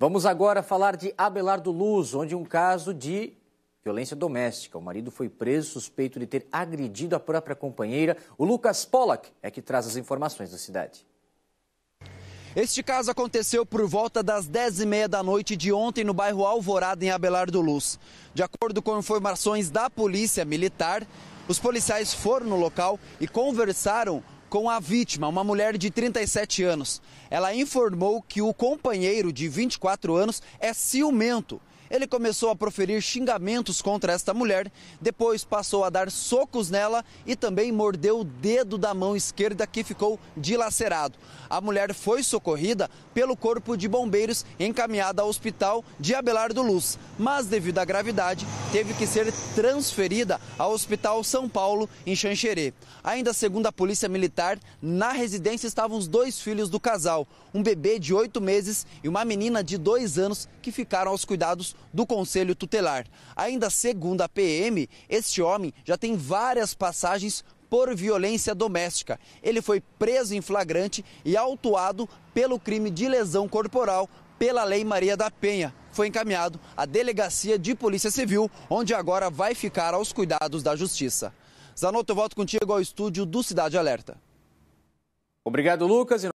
Vamos agora falar de Abelardo Luz, onde um caso de violência doméstica. O marido foi preso suspeito de ter agredido a própria companheira. O Lucas Pollack é que traz as informações da cidade. Este caso aconteceu por volta das 10h30 da noite de ontem no bairro Alvorada, em Abelardo Luz. De acordo com informações da Polícia Militar, os policiais foram no local e conversaram com a vítima, uma mulher de 37 anos. Ela informou que o companheiro de 24 anos é ciumento ele começou a proferir xingamentos contra esta mulher, depois passou a dar socos nela e também mordeu o dedo da mão esquerda que ficou dilacerado. A mulher foi socorrida pelo Corpo de Bombeiros encaminhada ao hospital de Abelardo Luz, mas devido à gravidade, teve que ser transferida ao Hospital São Paulo, em Xanxerê. Ainda segundo a Polícia Militar, na residência estavam os dois filhos do casal, um bebê de oito meses e uma menina de dois anos que ficaram aos cuidados do Conselho Tutelar. Ainda segundo a PM, este homem já tem várias passagens por violência doméstica. Ele foi preso em flagrante e autuado pelo crime de lesão corporal pela Lei Maria da Penha. Foi encaminhado à Delegacia de Polícia Civil, onde agora vai ficar aos cuidados da Justiça. Zanotto, eu volto contigo ao estúdio do Cidade Alerta. Obrigado, Lucas.